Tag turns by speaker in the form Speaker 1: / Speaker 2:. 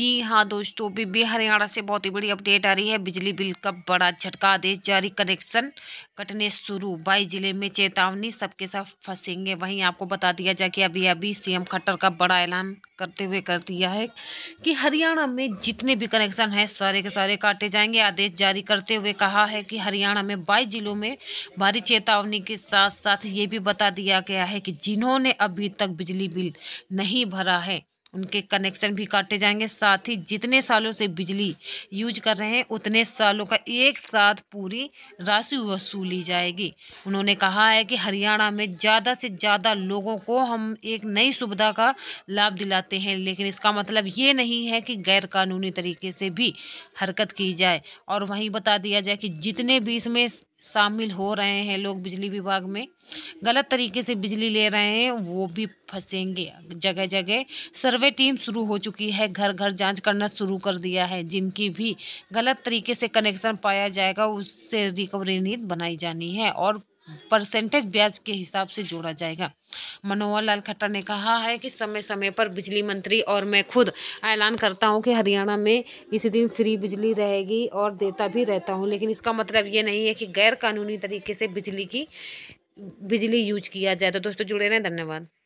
Speaker 1: जी हाँ दोस्तों बीबी हरियाणा से बहुत ही बड़ी अपडेट आ रही है बिजली बिल का बड़ा झटका आदेश जारी कनेक्शन कटने शुरू बाई जिले में चेतावनी सबके साथ फंसेंगे वहीं आपको बता दिया जाए कि अभी अभी सीएम खट्टर का बड़ा ऐलान करते हुए कर दिया है कि हरियाणा में जितने भी कनेक्शन हैं सारे के सारे काटे जाएंगे आदेश जारी करते हुए कहा है कि हरियाणा में बाईस जिलों में भारी चेतावनी के साथ साथ ये भी बता दिया गया है कि जिन्होंने अभी तक बिजली बिल नहीं भरा है उनके कनेक्शन भी काटे जाएंगे साथ ही जितने सालों से बिजली यूज कर रहे हैं उतने सालों का एक साथ पूरी राशि वसूली जाएगी उन्होंने कहा है कि हरियाणा में ज़्यादा से ज़्यादा लोगों को हम एक नई सुविधा का लाभ दिलाते हैं लेकिन इसका मतलब ये नहीं है कि गैरकानूनी तरीके से भी हरकत की जाए और वहीं बता दिया जाए कि जितने भी इसमें शामिल हो रहे हैं लोग बिजली विभाग में गलत तरीके से बिजली ले रहे हैं वो भी फंसेंगे जगह जगह सर्वे टीम शुरू हो चुकी है घर घर जांच करना शुरू कर दिया है जिनकी भी गलत तरीके से कनेक्शन पाया जाएगा उससे रिकवरी नीति बनाई जानी है और परसेंटेज ब्याज के हिसाब से जोड़ा जाएगा मनोहर लाल खट्टर ने कहा है कि समय समय पर बिजली मंत्री और मैं खुद ऐलान करता हूं कि हरियाणा में इसी दिन फ्री बिजली रहेगी और देता भी रहता हूं लेकिन इसका मतलब ये नहीं है कि गैर कानूनी तरीके से बिजली की बिजली यूज किया जाए तो दोस्तों जुड़े रहें धन्यवाद